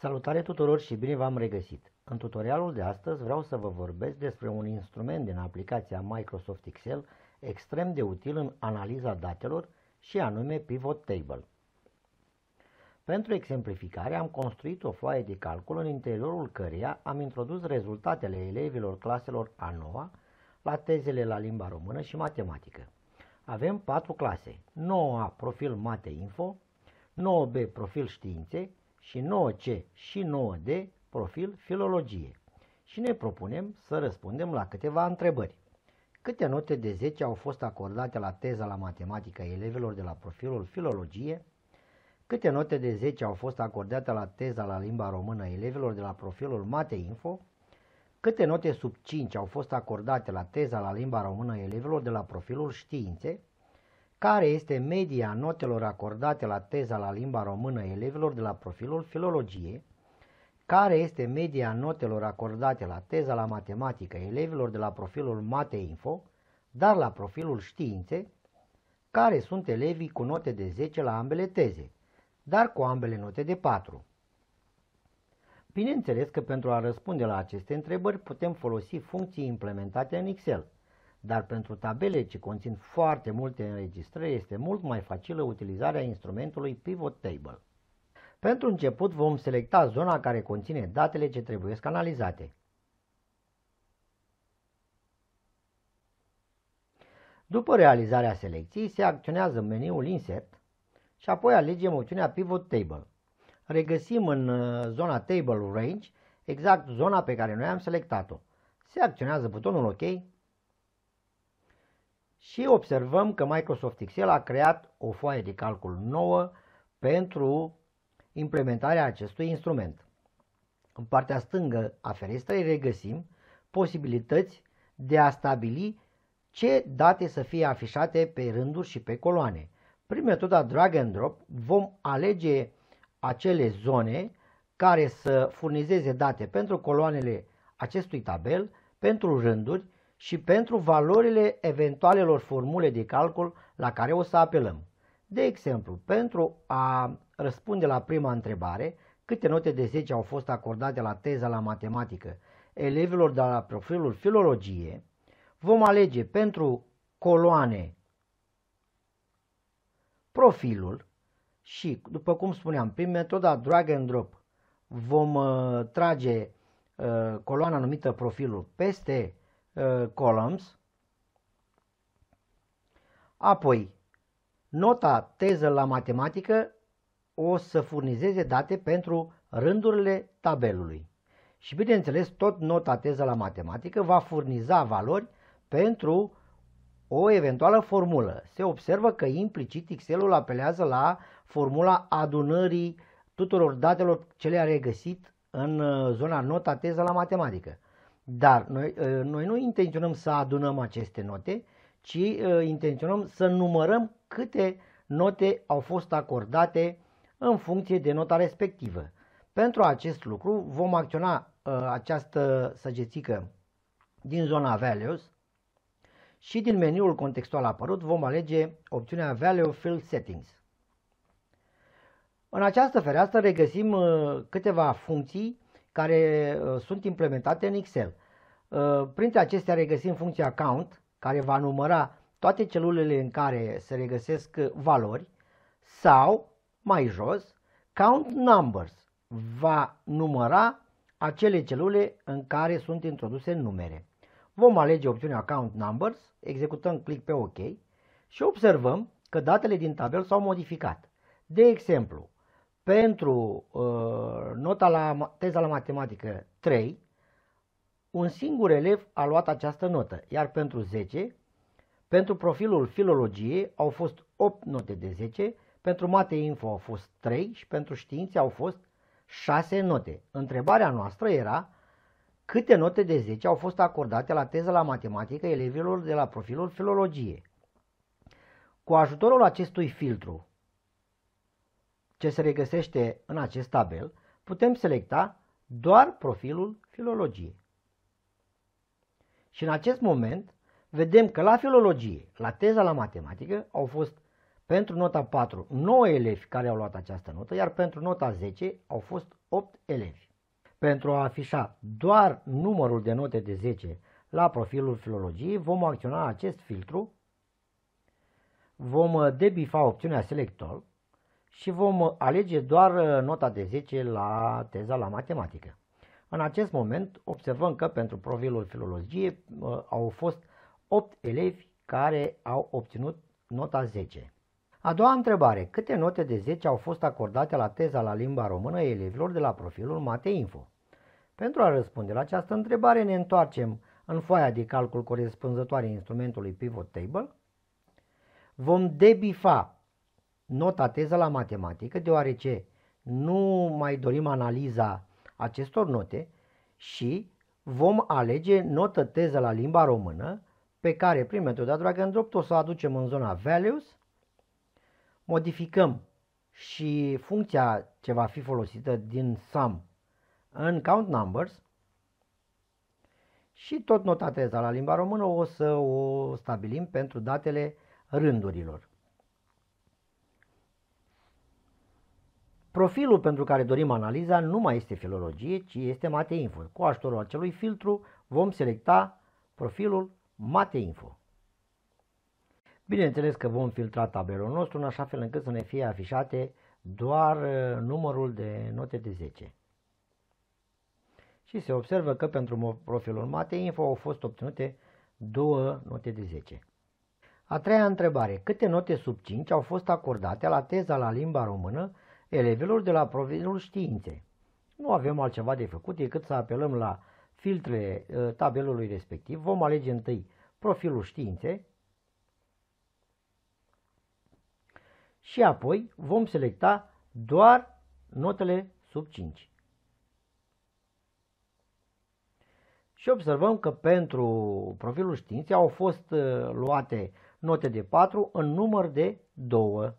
Salutare tuturor și bine v-am regăsit! În tutorialul de astăzi vreau să vă vorbesc despre un instrument din aplicația Microsoft Excel extrem de util în analiza datelor și anume Pivot Table. Pentru exemplificare am construit o foaie de calcul în interiorul căreia am introdus rezultatele elevilor claselor a 9 la tezele la limba română și matematică. Avem patru clase, 9A profil mate info, 9B profil științe și 9C și 9D profil filologie și ne propunem să răspundem la câteva întrebări. Câte note de 10 au fost acordate la teza la matematică elevilor de la profilul filologie? Câte note de 10 au fost acordate la teza la limba română elevilor de la profilul Mate Info? Câte note sub 5 au fost acordate la teza la limba română elevilor de la profilul Științe? care este media notelor acordate la teza la limba română elevilor de la profilul filologie, care este media notelor acordate la teza la matematică elevilor de la profilul Mate Info, dar la profilul științe, care sunt elevii cu note de 10 la ambele teze, dar cu ambele note de 4. Bineînțeles că pentru a răspunde la aceste întrebări putem folosi funcții implementate în Excel – dar pentru tabele ce conțin foarte multe înregistrări este mult mai facilă utilizarea instrumentului Pivot Table. Pentru început vom selecta zona care conține datele ce trebuie analizate. După realizarea selecției se acționează meniul Insert și apoi alegem opțiunea Pivot Table. Regăsim în uh, zona Table Range exact zona pe care noi am selectat-o. Se acționează butonul OK și observăm că Microsoft Excel a creat o foaie de calcul nouă pentru implementarea acestui instrument. În partea stângă a ferestrei regăsim posibilități de a stabili ce date să fie afișate pe rânduri și pe coloane. Prin metoda drag and drop vom alege acele zone care să furnizeze date pentru coloanele acestui tabel, pentru rânduri și pentru valorile eventualelor formule de calcul la care o să apelăm. De exemplu, pentru a răspunde la prima întrebare, câte note de 10 au fost acordate la teza la matematică elevilor de la profilul filologie, vom alege pentru coloane profilul și, după cum spuneam, prin metoda drag and drop vom uh, trage uh, coloana numită profilul peste uh, columns. Apoi, nota teză la matematică o să furnizeze date pentru rândurile tabelului. Și bineînțeles, tot nota teză la matematică va furniza valori pentru o eventuală formulă. Se observă că implicit Excel Excel-ul apelează la formula adunării tuturor datelor ce le-a regăsit în uh, zona nota teză la matematică. Dar noi, ă, noi nu intenționăm să adunăm aceste note, ci ă, intenționăm să numărăm câte note au fost acordate în funcție de nota respectivă. Pentru acest lucru vom acționa ă, această săgețică din zona Values și din meniul contextual apărut vom alege opțiunea Value Field Settings. În această fereastră regăsim câteva funcții care sunt implementate în Excel. Uh, printre acestea regăsim funcția count, care va număra toate celulele în care se regăsesc uh, valori, sau, mai jos, count numbers va număra acele celule în care sunt introduse numere. Vom alege opțiunea Count Numbers, executăm click pe OK și observăm că datele din tabel s-au modificat. De exemplu, pentru uh, nota la teza la matematică 3, un singur elev a luat această notă, iar pentru 10, pentru profilul filologie au fost 8 note de 10, pentru mate info au fost 3 și pentru științe au fost 6 note. Întrebarea noastră era câte note de 10 au fost acordate la teza la matematică elevilor de la profilul filologie. Cu ajutorul acestui filtru, ce se regăsește în acest tabel, putem selecta doar profilul filologie. Și în acest moment vedem că la filologie, la teza la matematică, au fost pentru nota 4 9 elevi care au luat această notă, iar pentru nota 10 au fost 8 elevi. Pentru a afișa doar numărul de note de 10 la profilul filologiei, vom acționa acest filtru, vom uh, debifa opțiunea Select All și vom uh, alege doar uh, nota de 10 la teza la matematică. În acest moment observăm că pentru profilul filologie uh, au fost 8 elevi care au obținut nota 10. A doua întrebare. Câte note de 10 au fost acordate la teza la limba română elevilor de la profilul Mateinfo? Pentru a răspunde la această întrebare ne întoarcem în foaia de calcul corespunzătoare instrumentului Pivot Table. Vom debifa nota teză la matematică deoarece nu mai dorim analiza acestor note și vom alege notă teză la limba română pe care prin metoda drag and drop o să o aducem în zona values, modificăm și funcția ce va fi folosită din sum în count numbers și tot nota teza la limba română o să o stabilim pentru datele rândurilor. Profilul pentru care dorim analiza nu mai este filologie, ci este mateinfo. Cu ajutorul acelui filtru vom selecta profilul mateinfo. Bineînțeles că vom filtra tabelul nostru în așa fel încât să ne fie afișate doar uh, numărul de note de 10. Și se observă că pentru profilul mateinfo au fost obținute două note de 10. A treia întrebare. Câte note sub 5 au fost acordate la teza la limba română elevilor de la profesorul științe. Nu avem altceva de făcut decât să apelăm la filtrele uh, tabelului respectiv. Vom alege întâi profilul științe și apoi vom selecta doar notele sub 5. Și observăm că pentru profilul științei au fost uh, luate note de 4 în număr de 2.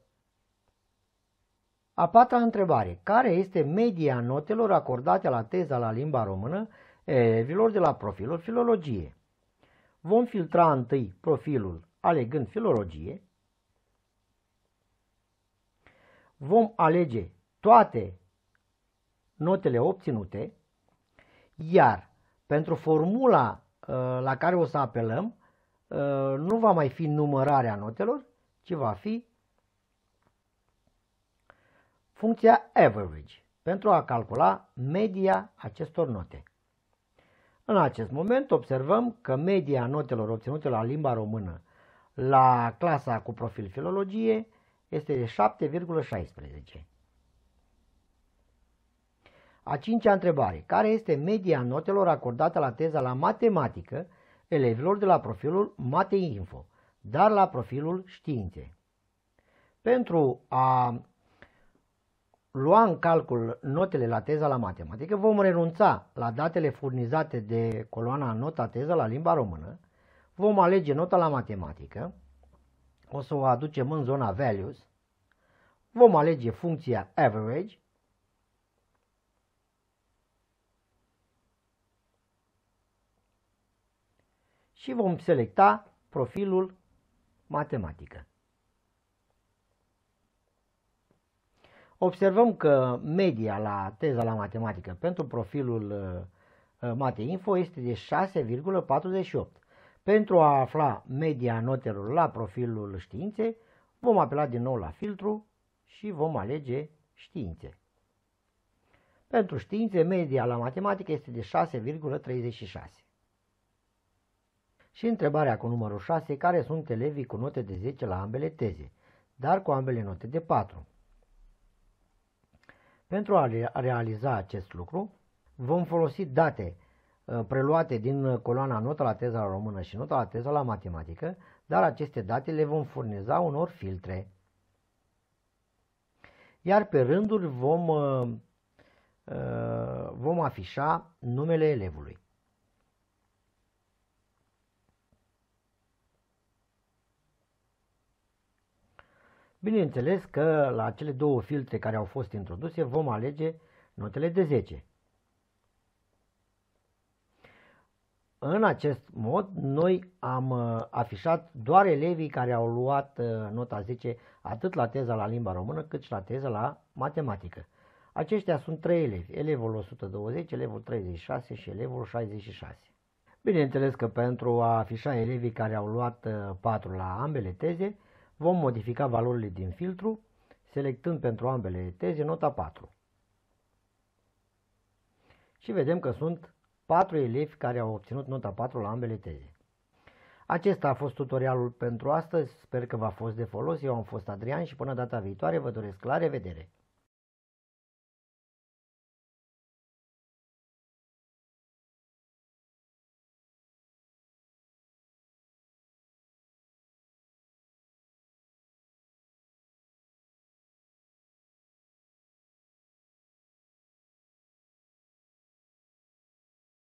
A patra întrebare. Care este media notelor acordate la teza la limba română elevilor de la profilul filologie? Vom filtra întâi profilul alegând filologie. Vom alege toate notele obținute, iar pentru formula ă, la care o să apelăm, ă, nu va mai fi numărarea notelor, ci va fi funcția average pentru a calcula media acestor note. În acest moment observăm că media notelor obținute la limba română la clasa cu profil filologie este de 7,16. A cincea întrebare. Care este media notelor acordată la teza la matematică elevilor de la profilul Mateinfo, dar la profilul științe? Pentru a lua în calcul notele la teza la matematică, vom renunța la datele furnizate de coloana nota teza la limba română, vom alege nota la matematică, o să o aducem în zona values, vom alege funcția average, și vom selecta profilul matematică. Observăm că media la teza la matematică pentru profilul uh, uh, Mateinfo este de 6,48. Pentru a afla media notelor la profilul științe, vom apela din nou la filtru și vom alege științe. Pentru științe, media la matematică este de 6,36. Și întrebarea cu numărul 6, care sunt elevii cu note de 10 la ambele teze, dar cu ambele note de 4? Pentru a realiza acest lucru, vom folosi date uh, preluate din uh, coloana Nota la teza la română și Nota la teza la matematică, dar aceste date le vom furniza unor filtre. Iar pe rânduri vom, uh, vom afișa numele elevului. Bineînțeles că la cele două filtre care au fost introduse vom alege notele de 10. În acest mod, noi am uh, afișat doar elevii care au luat uh, nota 10 atât la teza la limba română cât și la teza la matematică. Aceștia sunt trei elevi, elevul 120, elevul 36 și elevul 66. Bineînțeles că pentru a afișa elevii care au luat 4 uh, la ambele teze, Vom modifica valorile din filtru, selectând pentru ambele teze nota 4. Și vedem că sunt 4 elevi care au obținut nota 4 la ambele teze. Acesta a fost tutorialul pentru astăzi, sper că v-a fost de folos, eu am fost Adrian și până data viitoare vă doresc la revedere!